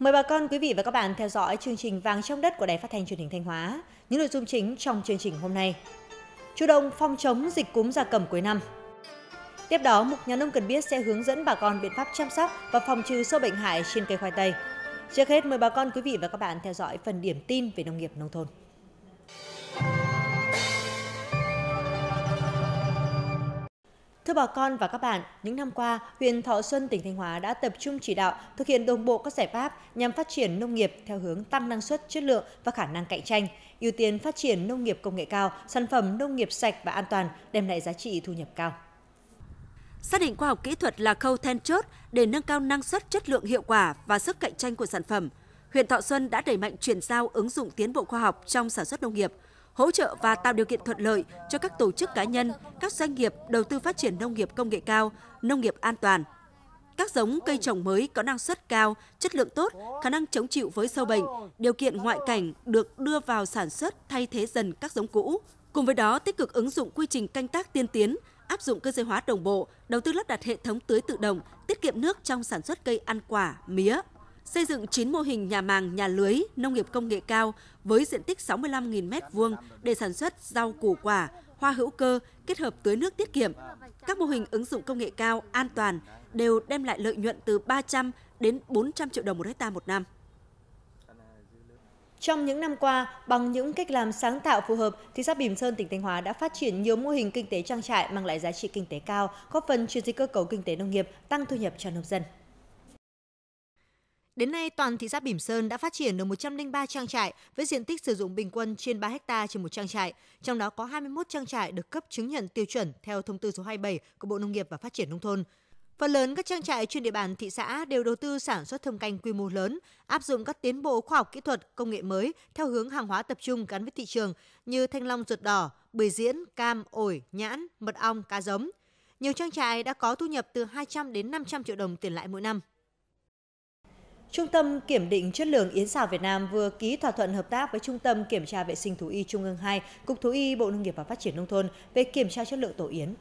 Mời bà con quý vị và các bạn theo dõi chương trình Vàng trong đất của Đài Phát thanh Truyền hình Thanh Hóa. Những nội dung chính trong chương trình hôm nay. Chủ động phòng chống dịch cúm gia cầm cuối năm. Tiếp đó, Mục Nhà nông cần biết sẽ hướng dẫn bà con biện pháp chăm sóc và phòng trừ sâu bệnh hại trên cây khoai tây. Trước hết, mời bà con quý vị và các bạn theo dõi phần điểm tin về nông nghiệp nông thôn. Thưa bà con và các bạn, những năm qua, huyện Thọ Xuân, tỉnh Thanh Hóa đã tập trung chỉ đạo thực hiện đồng bộ các giải pháp nhằm phát triển nông nghiệp theo hướng tăng năng suất, chất lượng và khả năng cạnh tranh, ưu tiên phát triển nông nghiệp công nghệ cao, sản phẩm nông nghiệp sạch và an toàn, đem lại giá trị thu nhập cao. Xác định khoa học kỹ thuật là khâu then chốt để nâng cao năng suất, chất lượng hiệu quả và sức cạnh tranh của sản phẩm, huyện Thọ Xuân đã đẩy mạnh chuyển giao ứng dụng tiến bộ khoa học trong sản xuất nông nghiệp – hỗ trợ và tạo điều kiện thuận lợi cho các tổ chức cá nhân, các doanh nghiệp đầu tư phát triển nông nghiệp công nghệ cao, nông nghiệp an toàn. Các giống cây trồng mới có năng suất cao, chất lượng tốt, khả năng chống chịu với sâu bệnh, điều kiện ngoại cảnh được đưa vào sản xuất thay thế dần các giống cũ. Cùng với đó, tích cực ứng dụng quy trình canh tác tiên tiến, áp dụng cơ giới hóa đồng bộ, đầu tư lắp đặt hệ thống tưới tự động, tiết kiệm nước trong sản xuất cây ăn quả, mía, xây dựng 9 mô hình nhà màng, nhà lưới, nông nghiệp công nghệ cao với diện tích 65.000 m2 để sản xuất rau củ quả, hoa hữu cơ kết hợp tưới nước tiết kiệm. Các mô hình ứng dụng công nghệ cao an toàn đều đem lại lợi nhuận từ 300 đến 400 triệu đồng một hecta một năm. Trong những năm qua, bằng những cách làm sáng tạo phù hợp, thị xã Bỉm Sơn, tỉnh Thanh Hóa đã phát triển nhiều mô hình kinh tế trang trại mang lại giá trị kinh tế cao, góp phần chuyển dịch cơ cấu kinh tế nông nghiệp, tăng thu nhập cho nông dân. Đến nay, toàn thị xã Bỉm Sơn đã phát triển được 103 trang trại với diện tích sử dụng bình quân trên 3 ha trên một trang trại, trong đó có 21 trang trại được cấp chứng nhận tiêu chuẩn theo thông tư số 27 của Bộ Nông nghiệp và Phát triển nông thôn. Phần lớn các trang trại trên địa bàn thị xã đều đầu tư sản xuất thâm canh quy mô lớn, áp dụng các tiến bộ khoa học kỹ thuật, công nghệ mới theo hướng hàng hóa tập trung gắn với thị trường như thanh long ruột đỏ, bưởi diễn, cam, ổi, nhãn, mật ong, cá giống. Nhiều trang trại đã có thu nhập từ 200 đến 500 triệu đồng tiền lãi mỗi năm. Trung tâm Kiểm định Chất lượng Yến xào Việt Nam vừa ký thỏa thuận hợp tác với Trung tâm Kiểm tra Vệ sinh Thú y Trung ương 2, Cục Thú y Bộ Nông nghiệp và Phát triển Nông thôn về kiểm tra chất lượng tổ yến.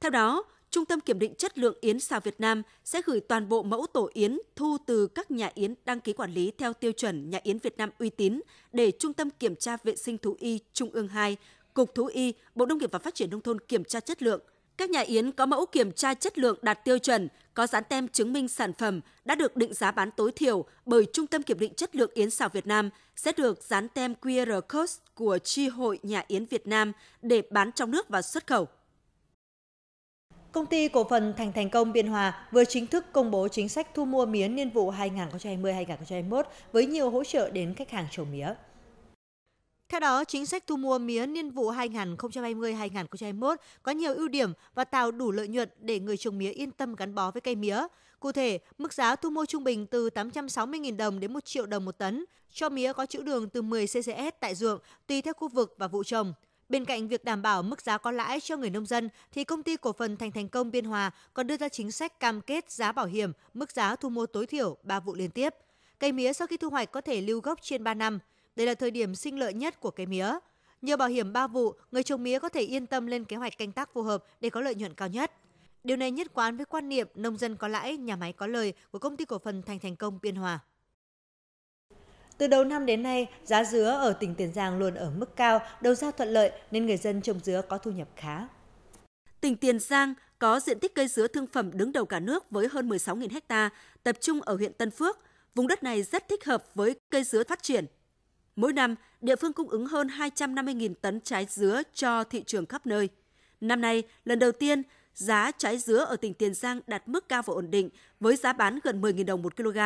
Theo đó, Trung tâm Kiểm định Chất lượng Yến xào Việt Nam sẽ gửi toàn bộ mẫu tổ yến thu từ các nhà yến đăng ký quản lý theo tiêu chuẩn nhà yến Việt Nam uy tín để Trung tâm Kiểm tra Vệ sinh Thú y Trung ương 2, Cục Thú y, Bộ Nông nghiệp và Phát triển Nông thôn kiểm tra chất lượng các nhà yến có mẫu kiểm tra chất lượng đạt tiêu chuẩn, có dán tem chứng minh sản phẩm đã được định giá bán tối thiểu bởi Trung tâm Kiểm định Chất lượng Yến xào Việt Nam sẽ được dán tem QR code của Tri hội Nhà Yến Việt Nam để bán trong nước và xuất khẩu. Công ty cổ phần Thành Thành Công Biên Hòa vừa chính thức công bố chính sách thu mua mía niên vụ 2020-2021 với nhiều hỗ trợ đến khách hàng trồng mía. Theo đó, chính sách thu mua mía niên vụ 2020-2021 có nhiều ưu điểm và tạo đủ lợi nhuận để người trồng mía yên tâm gắn bó với cây mía. Cụ thể, mức giá thu mua trung bình từ 860.000 đồng đến 1 triệu đồng một tấn cho mía có chữ đường từ 10 CCS tại ruộng tùy theo khu vực và vụ trồng. Bên cạnh việc đảm bảo mức giá có lãi cho người nông dân, thì công ty cổ phần Thành Thành Công Biên Hòa còn đưa ra chính sách cam kết giá bảo hiểm, mức giá thu mua tối thiểu 3 vụ liên tiếp. Cây mía sau khi thu hoạch có thể lưu gốc trên 3 năm. Đây là thời điểm sinh lợi nhất của cây mía. Nhờ bảo hiểm 3 vụ, người trồng mía có thể yên tâm lên kế hoạch canh tác phù hợp để có lợi nhuận cao nhất. Điều này nhất quán với quan niệm nông dân có lãi, nhà máy có lời của công ty cổ phần Thành Thành Công Biên Hòa. Từ đầu năm đến nay, giá dứa ở tỉnh Tiền Giang luôn ở mức cao, đầu ra thuận lợi nên người dân trồng dứa có thu nhập khá. Tỉnh Tiền Giang có diện tích cây dứa thương phẩm đứng đầu cả nước với hơn 16.000 ha, tập trung ở huyện Tân Phước. Vùng đất này rất thích hợp với cây dứa phát triển, Mỗi năm, địa phương cung ứng hơn 250.000 tấn trái dứa cho thị trường khắp nơi. Năm nay, lần đầu tiên, giá trái dứa ở tỉnh Tiền Giang đạt mức cao và ổn định với giá bán gần 10.000 đồng một kg.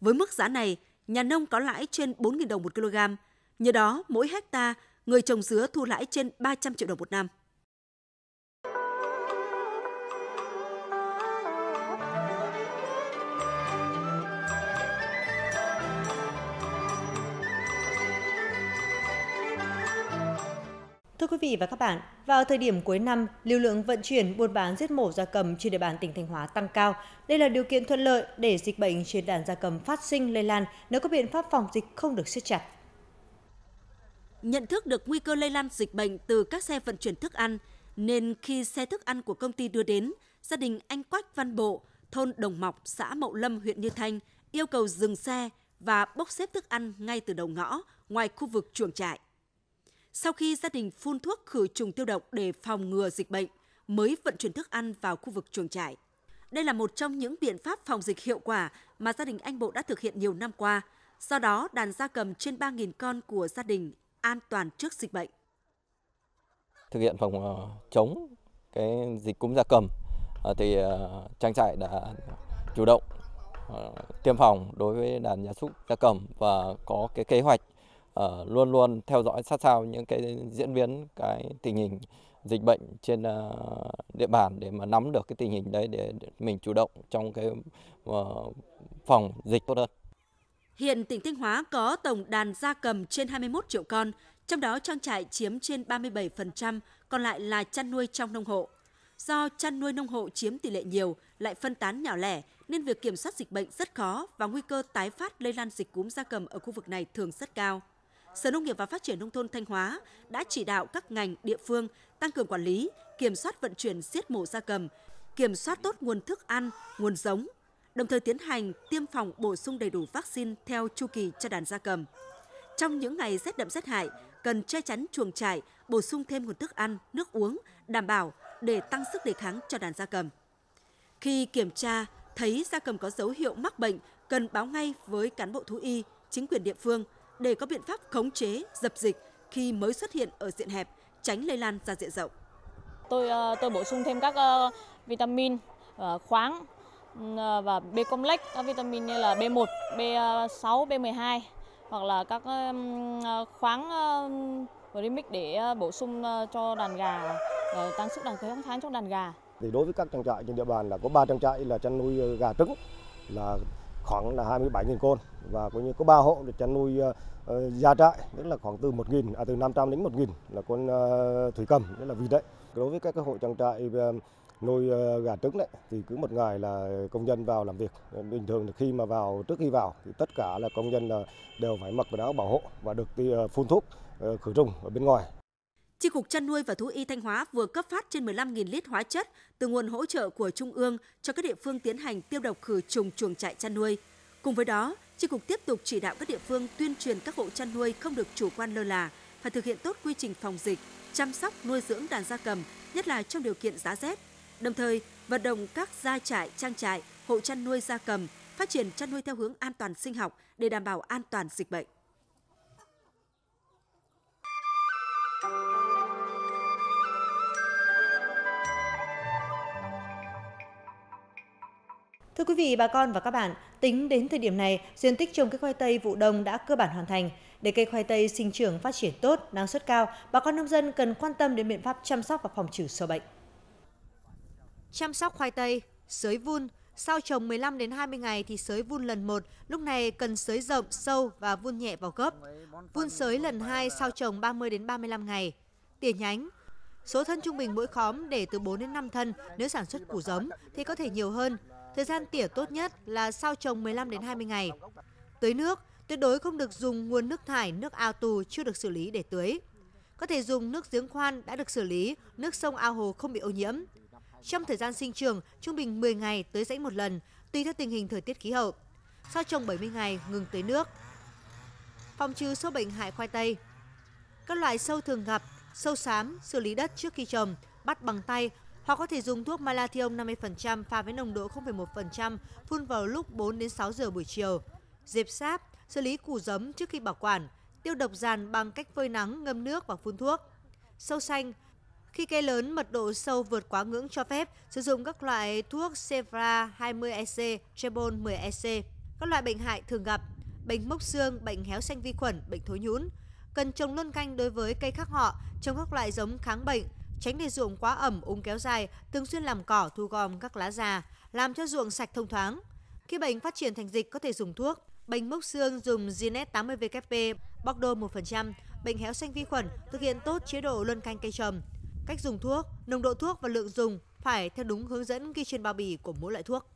Với mức giá này, nhà nông có lãi trên 4.000 đồng một kg. Nhờ đó, mỗi hecta người trồng dứa thu lãi trên 300 triệu đồng một năm. Thưa quý vị và các bạn, vào thời điểm cuối năm, lưu lượng vận chuyển buôn bán giết mổ gia cầm trên địa bàn tỉnh Thanh Hóa tăng cao. Đây là điều kiện thuận lợi để dịch bệnh trên đàn gia cầm phát sinh lây lan nếu các biện pháp phòng dịch không được siết chặt. Nhận thức được nguy cơ lây lan dịch bệnh từ các xe vận chuyển thức ăn, nên khi xe thức ăn của công ty đưa đến, gia đình anh Quách Văn Bộ, thôn Đồng Mọc, xã Mậu Lâm, huyện Như Thanh yêu cầu dừng xe và bốc xếp thức ăn ngay từ đầu ngõ ngoài khu vực chuồng trại. Sau khi gia đình phun thuốc khử trùng tiêu độc để phòng ngừa dịch bệnh, mới vận chuyển thức ăn vào khu vực chuồng trại. Đây là một trong những biện pháp phòng dịch hiệu quả mà gia đình anh Bộ đã thực hiện nhiều năm qua. Do đó, đàn gia cầm trên 3.000 con của gia đình an toàn trước dịch bệnh. Thực hiện phòng ờ, chống cái dịch cúm gia cầm ờ, thì ờ, trang trại đã chủ động tiêm phòng đối với đàn gia súc gia cầm và có cái kế hoạch uh, luôn luôn theo dõi sát sao những cái diễn biến cái tình hình dịch bệnh trên uh, địa bàn để mà nắm được cái tình hình đấy để mình chủ động trong cái uh, phòng dịch tốt hơn. Hiện tỉnh Thanh Hóa có tổng đàn gia cầm trên 21 triệu con, trong đó trang trại chiếm trên 37%, còn lại là chăn nuôi trong nông hộ. Do chăn nuôi nông hộ chiếm tỷ lệ nhiều, lại phân tán nhỏ lẻ, nên việc kiểm soát dịch bệnh rất khó và nguy cơ tái phát lây lan dịch cúm gia cầm ở khu vực này thường rất cao. Sở Nông nghiệp và Phát triển nông thôn Thanh Hóa đã chỉ đạo các ngành địa phương tăng cường quản lý, kiểm soát vận chuyển giết mổ gia cầm, kiểm soát tốt nguồn thức ăn, nguồn giống, đồng thời tiến hành tiêm phòng bổ sung đầy đủ vaccine theo chu kỳ cho đàn gia cầm. Trong những ngày rét đậm rét hại, cần che chắn chuồng trại, bổ sung thêm nguồn thức ăn, nước uống, đảm bảo để tăng sức đề kháng cho đàn gia cầm. Khi kiểm tra, thấy gia cầm có dấu hiệu mắc bệnh, cần báo ngay với cán bộ thú y, chính quyền địa phương – để có biện pháp khống chế, dập dịch khi mới xuất hiện ở diện hẹp, tránh lây lan ra diện rộng. Tôi ờ, tôi bổ sung thêm các ờ, vitamin, ờ, khoáng và B complex, các vitamin như là B1, B6, B12 hoặc là các khoáng remix để bổ sung cho đàn gà tăng sức đàn kháng tháng cho đàn gà. Thì đối với các trang trại trên địa bàn là có 3 trang trại là chăn nuôi gà trứng là khoảng là 27.000 con và coi như có ba hộ được chăn nuôi ờ, ờ, gia trại tức là khoảng từ 1.000 à từ 500 đến 1.000 là con ờ, thủy cầm tức là vịt đấy đối với các cái hộ trang trại nuôi gà trứng đấy thì cứ một ngày là công nhân vào làm việc bình thường khi mà vào trước khi vào thì tất cả là công nhân là đều phải mặc quần áo bảo hộ và được phun thuốc khử trùng ở bên ngoài Chi cục chăn nuôi và thú y Thanh Hóa vừa cấp phát trên 15.000 lít hóa chất từ nguồn hỗ trợ của Trung ương cho các địa phương tiến hành tiêu độc khử trùng chuồng trại chăn nuôi. Cùng với đó, Chi cục tiếp tục chỉ đạo các địa phương tuyên truyền các hộ chăn nuôi không được chủ quan lơ là, phải thực hiện tốt quy trình phòng dịch, chăm sóc nuôi dưỡng đàn gia cầm, nhất là trong điều kiện giá rét. Đồng thời, vận động các gia trại, trang trại, hộ chăn nuôi gia cầm phát triển chăn nuôi theo hướng an toàn sinh học để đảm bảo an toàn dịch bệnh. Thưa quý vị, bà con và các bạn, tính đến thời điểm này, diện tích trồng cây khoai tây vụ đông đã cơ bản hoàn thành. Để cây khoai tây sinh trưởng phát triển tốt, năng suất cao, bà con nông dân cần quan tâm đến biện pháp chăm sóc và phòng trừ sâu bệnh. Chăm sóc khoai tây, sới vun, sau trồng 15 đến 20 ngày thì sới vun lần 1, lúc này cần sới rộng, sâu và vun nhẹ vào gốc. Vun sới lần 2 sau trồng 30 đến 35 ngày. Tỉa nhánh, Số thân trung bình mỗi khóm để từ 4 đến 5 thân, nếu sản xuất củ giống thì có thể nhiều hơn, Thời gian tỉa tốt nhất là sau trồng 15 đến 20 ngày. Tưới nước, tuyệt đối không được dùng nguồn nước thải, nước ao tù chưa được xử lý để tưới. Có thể dùng nước giếng khoan đã được xử lý, nước sông ao hồ không bị ô nhiễm. Trong thời gian sinh trưởng, trung bình 10 ngày tưới rãnh một lần, tùy theo tình hình thời tiết khí hậu. Sau trồng 70 ngày ngừng tưới nước. Phòng trừ sâu bệnh hại khoai tây. Các loại sâu thường gặp, sâu xám, xử lý đất trước khi trồng, bắt bằng tay hoặc có thể dùng thuốc malathion 50% pha với nồng độ 0,1% phun vào lúc 4 đến 6 giờ buổi chiều. Dẹp sáp, xử lý củ giấm trước khi bảo quản, tiêu độc giàn bằng cách phơi nắng, ngâm nước và phun thuốc. Sâu xanh, khi cây lớn mật độ sâu vượt quá ngưỡng cho phép, sử dụng các loại thuốc Sevra 20EC, Trebol 10EC, các loại bệnh hại thường gặp, bệnh mốc xương, bệnh héo xanh vi khuẩn, bệnh thối nhũn Cần trồng luân canh đối với cây khác họ, trồng các loại giống kháng bệnh, Tránh để ruộng quá ẩm úng kéo dài, thường xuyên làm cỏ thu gom các lá già, làm cho ruộng sạch thông thoáng. Khi bệnh phát triển thành dịch có thể dùng thuốc. Bệnh mốc xương dùng Zinet 80VKP, bóc đô 1%, bệnh héo xanh vi khuẩn, thực hiện tốt chế độ luân canh cây trồng. Cách dùng thuốc, nồng độ thuốc và lượng dùng phải theo đúng hướng dẫn ghi trên bao bì của mỗi loại thuốc.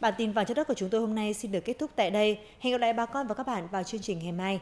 Bản tin vàng chất đất của chúng tôi hôm nay xin được kết thúc tại đây. Hẹn gặp lại bà con và các bạn vào chương trình ngày mai.